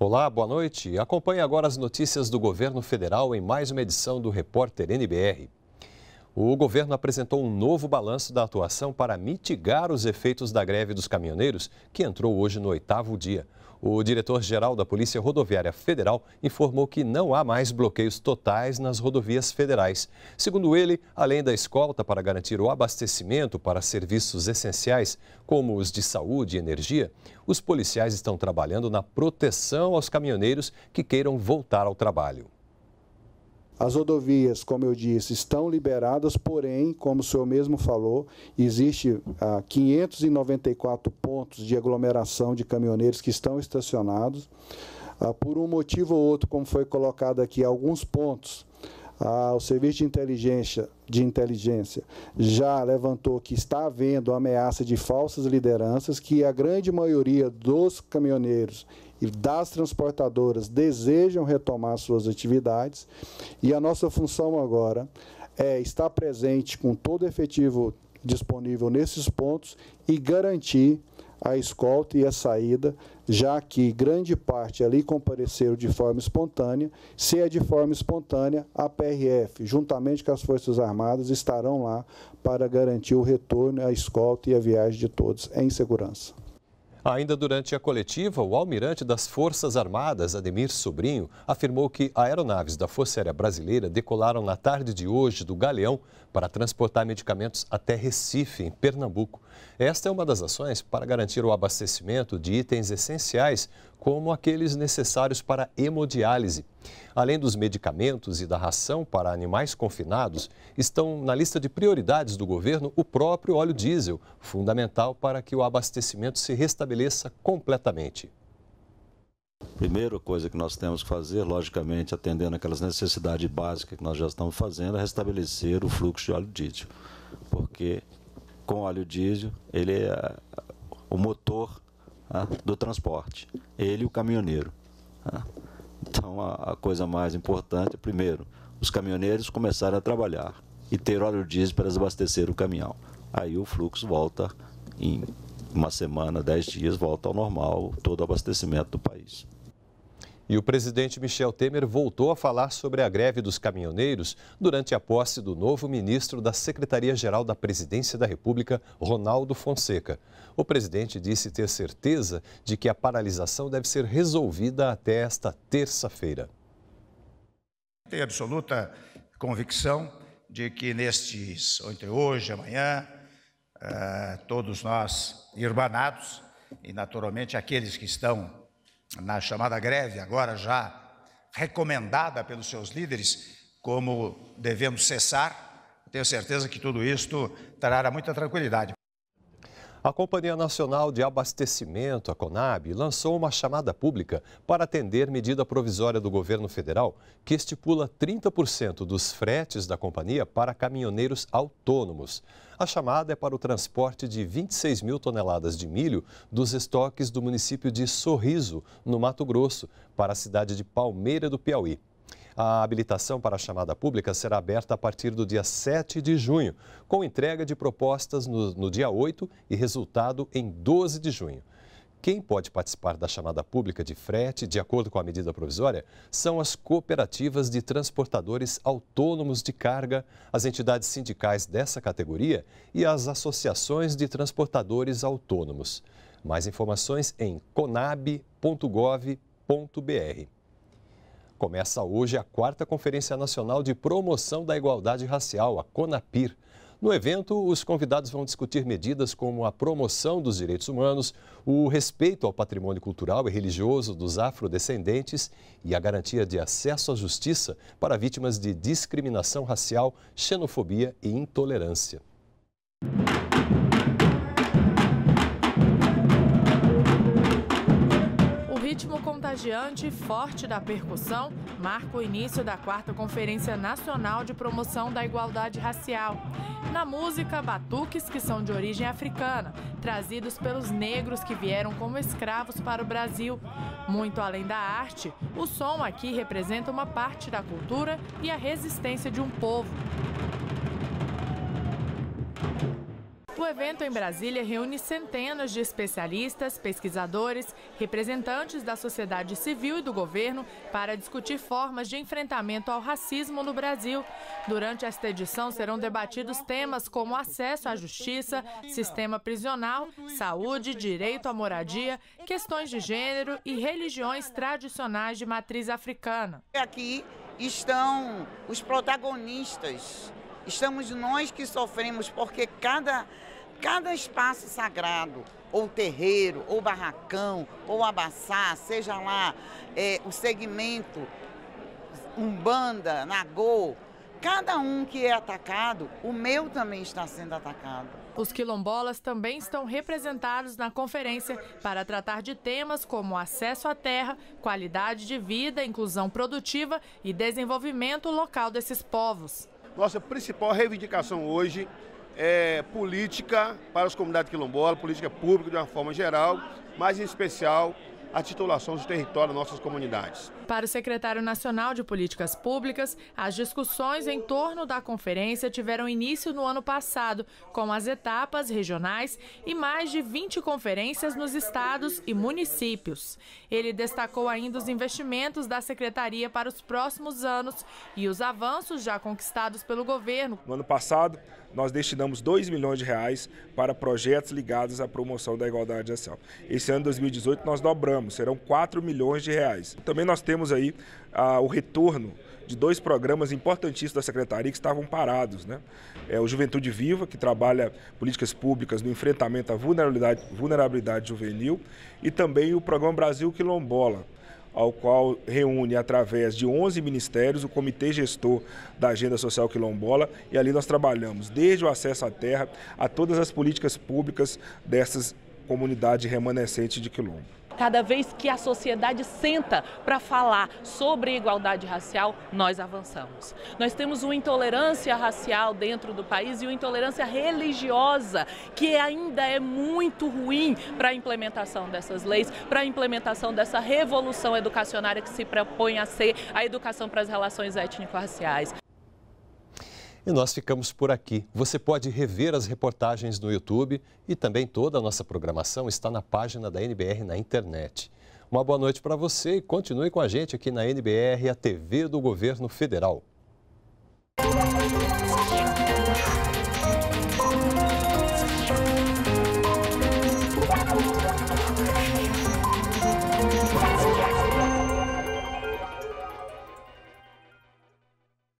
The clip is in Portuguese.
Olá, boa noite. Acompanhe agora as notícias do governo federal em mais uma edição do Repórter NBR. O governo apresentou um novo balanço da atuação para mitigar os efeitos da greve dos caminhoneiros, que entrou hoje no oitavo dia. O diretor-geral da Polícia Rodoviária Federal informou que não há mais bloqueios totais nas rodovias federais. Segundo ele, além da escolta para garantir o abastecimento para serviços essenciais, como os de saúde e energia, os policiais estão trabalhando na proteção aos caminhoneiros que queiram voltar ao trabalho. As rodovias, como eu disse, estão liberadas, porém, como o senhor mesmo falou, existe ah, 594 pontos de aglomeração de caminhoneiros que estão estacionados. Ah, por um motivo ou outro, como foi colocado aqui, alguns pontos, ah, o serviço de inteligência, de inteligência já levantou que está havendo ameaça de falsas lideranças, que a grande maioria dos caminhoneiros e das transportadoras desejam retomar suas atividades. E a nossa função agora é estar presente com todo o efetivo disponível nesses pontos e garantir a escolta e a saída, já que grande parte ali compareceram de forma espontânea. Se é de forma espontânea, a PRF, juntamente com as Forças Armadas, estarão lá para garantir o retorno, a escolta e a viagem de todos em segurança. Ainda durante a coletiva, o almirante das Forças Armadas, Ademir Sobrinho, afirmou que aeronaves da Força Aérea Brasileira decolaram na tarde de hoje do Galeão para transportar medicamentos até Recife, em Pernambuco. Esta é uma das ações para garantir o abastecimento de itens essenciais como aqueles necessários para hemodiálise. Além dos medicamentos e da ração para animais confinados, estão na lista de prioridades do governo o próprio óleo diesel, fundamental para que o abastecimento se restabeleça completamente. Primeira coisa que nós temos que fazer, logicamente, atendendo aquelas necessidades básicas que nós já estamos fazendo, é restabelecer o fluxo de óleo diesel, porque com óleo diesel ele é o motor ah, do transporte. Ele e o caminhoneiro. Ah, então, a, a, coisa mais importante, é, primeiro, os caminhoneiros começarem a trabalhar e ter óleo diesel para abastecer o caminhão. Aí o fluxo volta em uma semana, dez dias, volta ao normal, todo o abastecimento do país. E o presidente Michel Temer voltou a falar sobre a greve dos caminhoneiros durante a posse do novo ministro da Secretaria-Geral da Presidência da República, Ronaldo Fonseca. O presidente disse ter certeza de que a paralisação deve ser resolvida até esta terça-feira. Tenho absoluta convicção de que nestes, entre hoje e amanhã, ah, todos nós, irmanados, e naturalmente aqueles que estão na chamada greve, agora já recomendada pelos seus líderes, como devemos cessar. Tenho certeza que tudo isto trará muita tranquilidade. A Companhia Nacional de Abastecimento, a CONAB, lançou uma chamada pública para atender medida provisória do governo federal que estipula 30% dos fretes da companhia para caminhoneiros autônomos. A chamada é para o transporte de 26 mil toneladas de milho dos estoques do município de Sorriso, no Mato Grosso, para a cidade de Palmeira do Piauí. A habilitação para a chamada pública será aberta a partir do dia 7 de junho, com entrega de propostas no, no dia 8 e resultado em 12 de junho. Quem pode participar da chamada pública de frete, de acordo com a medida provisória, são as cooperativas de transportadores autônomos de carga, as entidades sindicais dessa categoria e as associações de transportadores autônomos. Mais informações em conab.gov.br. Começa hoje a quarta Conferência Nacional de Promoção da Igualdade Racial, a CONAPIR. No evento, os convidados vão discutir medidas como a promoção dos direitos humanos, o respeito ao patrimônio cultural e religioso dos afrodescendentes e a garantia de acesso à justiça para vítimas de discriminação racial, xenofobia e intolerância. O ritmo contagiante e forte da percussão marca o início da quarta Conferência Nacional de Promoção da Igualdade Racial. Na música, batuques que são de origem africana, trazidos pelos negros que vieram como escravos para o Brasil. Muito além da arte, o som aqui representa uma parte da cultura e a resistência de um povo. O evento em Brasília reúne centenas de especialistas, pesquisadores, representantes da sociedade civil e do governo para discutir formas de enfrentamento ao racismo no Brasil. Durante esta edição serão debatidos temas como acesso à justiça, sistema prisional, saúde, direito à moradia, questões de gênero e religiões tradicionais de matriz africana. Aqui estão os protagonistas Estamos nós que sofremos, porque cada cada espaço sagrado, ou terreiro, ou barracão, ou abaçá, seja lá é, o segmento umbanda, nagô, cada um que é atacado, o meu também está sendo atacado. Os quilombolas também estão representados na conferência para tratar de temas como acesso à terra, qualidade de vida, inclusão produtiva e desenvolvimento local desses povos. Nossa principal reivindicação hoje é, política para as comunidades quilombolas, política pública de uma forma geral, mas em especial a titulação dos territórios das nossas comunidades. Para o secretário nacional de Políticas Públicas, as discussões em torno da conferência tiveram início no ano passado, com as etapas regionais e mais de 20 conferências nos estados e municípios. Ele destacou ainda os investimentos da secretaria para os próximos anos e os avanços já conquistados pelo governo. No ano passado, nós destinamos 2 milhões de reais para projetos ligados à promoção da igualdade de ação. Esse ano 2018 nós dobramos, serão 4 milhões de reais. Também nós temos tivemos aí ah, o retorno de dois programas importantíssimos da Secretaria que estavam parados. Né? É o Juventude Viva, que trabalha políticas públicas no enfrentamento à vulnerabilidade, vulnerabilidade juvenil, e também o Programa Brasil Quilombola, ao qual reúne, através de 11 ministérios, o Comitê Gestor da Agenda Social Quilombola, e ali nós trabalhamos desde o acesso à terra a todas as políticas públicas dessas comunidades remanescentes de Quilombo. Cada vez que a sociedade senta para falar sobre igualdade racial, nós avançamos. Nós temos uma intolerância racial dentro do país e uma intolerância religiosa que ainda é muito ruim para a implementação dessas leis, para a implementação dessa revolução educacionária que se propõe a ser a educação para as relações étnico-raciais. E nós ficamos por aqui. Você pode rever as reportagens no YouTube e também toda a nossa programação está na página da NBR na internet. Uma boa noite para você e continue com a gente aqui na NBR, a TV do Governo Federal.